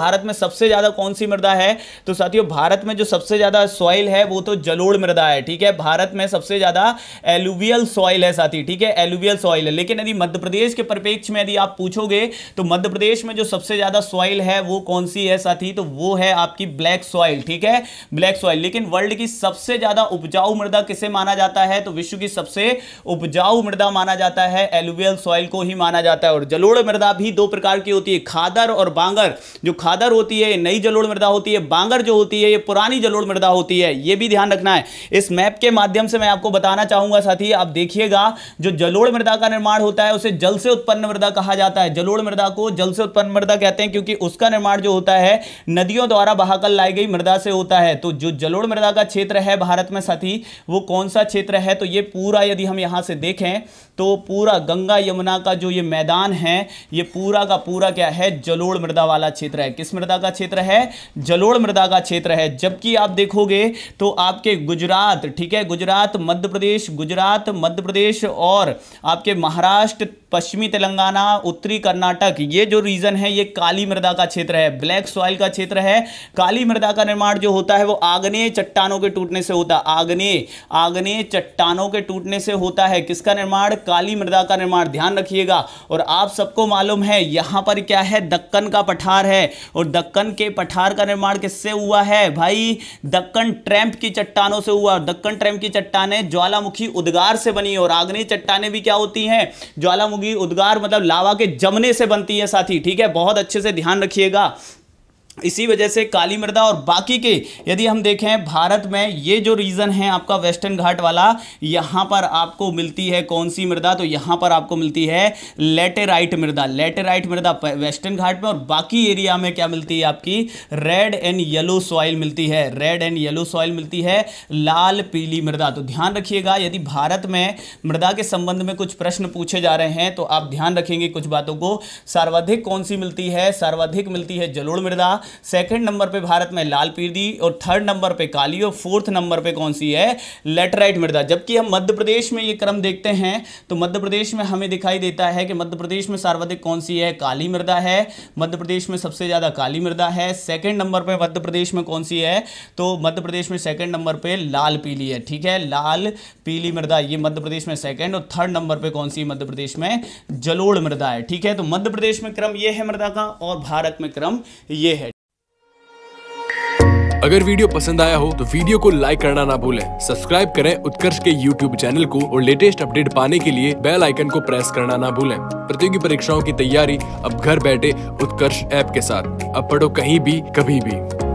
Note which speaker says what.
Speaker 1: भारत में सबसे ज़्यादा कौन सी मृदा है तो साथियों भारत में जो सबसे ज़्यादा सॉइल है वो तो जलोड़ मृदा है ठीक है भारत में सबसे ज़्यादा एलुवियल सॉइल है साथी ठीक है एलुवियल सॉइल है लेकिन यदि मध्य प्रदेश के परिपेक्ष में यदि आप पूछोगे तो मध्य प्रदेश में जो सबसे ज़्यादा सॉइल है वो कौन सी है साथी तो वो है आपकी ब्लैक सॉइल ठीक है ब्लैक सॉइल लेकिन वर्ल्ड की सबसे ज़्यादा उपजाऊ मृदा किसे माना जाता है तो विश्व की सबसे उपजाऊ मृदा माना जाता है एलुवियल सॉइल को ही माना जाता है और जलोड़ मृदा भी दो प्रकार की होती है खादर और बांगर जो खाद खादर होती है नई जलोड़ मृदा होती है बांगर जो होती है ये पुरानी जलोड़ मृदा होती है ये भी ध्यान रखना है इस मैप के माध्यम से मैं आपको बताना चाहूंगा साथी आप देखिएगा जो जलोड़ मृदा का निर्माण होता है उसे जल से उत्पन्न मृदा कहा जाता है जलोड़ मृदा को जल से उत्पन्न मृदा कहते हैं क्योंकि उसका निर्माण जो होता है नदियों द्वारा बहाकर लाई गई मृदा से होता है तो जो जलोड़ मृदा का क्षेत्र है भारत में साथी वो कौन सा क्षेत्र है तो ये पूरा यदि हम यहाँ से देखें तो पूरा गंगा यमुना का जो ये मैदान है ये पूरा का पूरा क्या है जलोड़ मृदा वाला क्षेत्र है किस मृदा का क्षेत्र है जलोड़ मृदा का क्षेत्र है जबकि आप देखोगे तो आपके गुजरात ठीक है गुजरात मध्य प्रदेश गुजरात मध्य प्रदेश और आपके महाराष्ट्र पश्चिमी तेलंगाना उत्तरी कर्नाटक ये जो रीजन है ये काली मृदा का क्षेत्र है ब्लैक सॉइल का क्षेत्र है काली मृदा का निर्माण जो होता है वो आग्नेय चट्टानों के टूटने से होता है आग्नेय आग्नेय चट्टानों के टूटने से होता है किसका निर्माण काली मृदा का निर्माण ध्यान रखिएगा और आप सबको मालूम है यहाँ पर क्या है दक्कन का पठार है और दक्कन के पठार का निर्माण किससे हुआ है भाई दक्कन ट्रैम्प की चट्टानों से हुआ और दक्कन ट्रैम्प की चट्टाने ज्वालामुखी उद्गार से बनी और आग्नि चट्टाने भी क्या होती हैं ज्वालामुखी उद्गार मतलब लावा के जमने से बनती है साथी ठीक है बहुत अच्छे से ध्यान रखिएगा इसी वजह से काली मृदा और बाकी के यदि हम देखें भारत में ये जो रीज़न है आपका वेस्टर्न घाट वाला यहाँ पर आपको मिलती है कौन सी मृदा तो यहाँ पर आपको मिलती है लेटेराइट मृदा लेटेराइट मृदा वेस्टर्न घाट में और बाकी एरिया में क्या मिलती है आपकी रेड एंड येलो सॉइल मिलती है रेड एंड येलो सॉइल मिलती है लाल पीली मृदा तो ध्यान रखिएगा यदि भारत में मृदा के संबंध में कुछ प्रश्न पूछे जा रहे हैं तो आप ध्यान रखेंगे कुछ बातों को सर्वाधिक कौन सी मिलती है सर्वाधिक मिलती है जलोड़ मृदा सेकंड नंबर पे भारत में लाल पीरदी और थर्ड नंबर पे काली और फोर्थ नंबर पे कौन सी है लेटराइट मृदा जबकि हम मध्य प्रदेश में ये क्रम देखते हैं तो मध्य प्रदेश में हमें दिखाई देता है कि मध्य प्रदेश में सर्वाधिक कौन सी है काली मृदा है मध्य प्रदेश में सबसे ज़्यादा काली मृदा है सेकेंड नंबर पर मध्य प्रदेश में कौन सी है तो मध्य प्रदेश में सेकेंड नंबर पर लाल पीली है ठीक है लाल पीली मृदा ये मध्य प्रदेश में सेकेंड और थर्ड नंबर पर कौन सी मध्य प्रदेश में जलोड़ मृदा है ठीक है तो मध्य प्रदेश में क्रम ये है मृदा का और भारत में क्रम ये है
Speaker 2: अगर वीडियो पसंद आया हो तो वीडियो को लाइक करना ना भूलें सब्सक्राइब करें उत्कर्ष के यूट्यूब चैनल को और लेटेस्ट अपडेट पाने के लिए बेल आइकन को प्रेस करना ना भूलें प्रतियोगी परीक्षाओं की तैयारी अब घर बैठे उत्कर्ष ऐप के साथ अब पढ़ो कहीं भी कभी भी